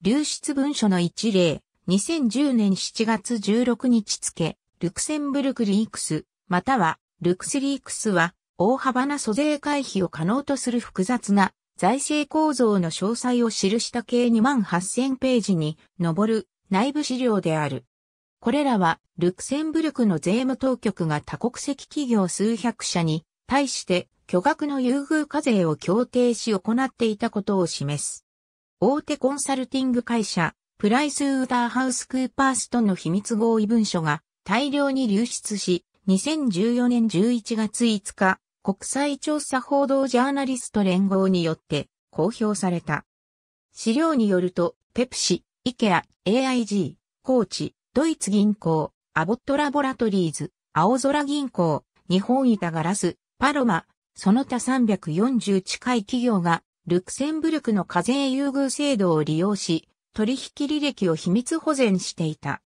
流出文書の一例、2010年7月16日付、ルクセンブルクリークス、または、ルクスリークスは、大幅な租税回避を可能とする複雑な財政構造の詳細を記した計2万8000ページに上る内部資料である。これらは、ルクセンブルクの税務当局が多国籍企業数百社に対して巨額の優遇課税を協定し行っていたことを示す。大手コンサルティング会社、プライスウーダーハウスクーパースとの秘密合意文書が大量に流出し、2014年11月5日、国際調査報道ジャーナリスト連合によって公表された。資料によると、ペプシ、イケア、AIG、コーチ、ドイツ銀行、アボットラボラトリーズ、青空銀行、日本板ガラス、パロマ、その他340近い企業がルクセンブルクの課税優遇制度を利用し、取引履歴を秘密保全していた。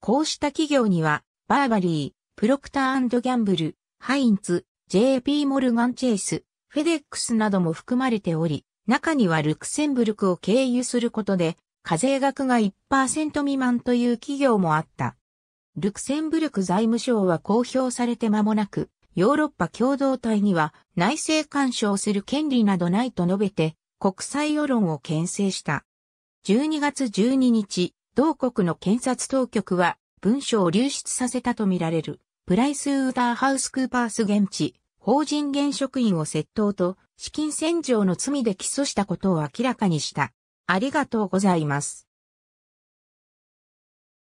こうした企業には、バーバリー、プロクターギャンブル、ハインツ、JP モルガンチェイス、フェデックスなども含まれており、中にはルクセンブルクを経由することで、課税額が1%未満という企業もあった。ルクセンブルク財務省は公表されて間もなく、ヨーロッパ共同体には内政干渉する権利などないと述べて国際世論を牽制した。12月12日、同国の検察当局は文書を流出させたとみられるプライスウーターハウスクーパース現地法人現職員を窃盗と資金洗浄の罪で起訴したことを明らかにした。ありがとうございます。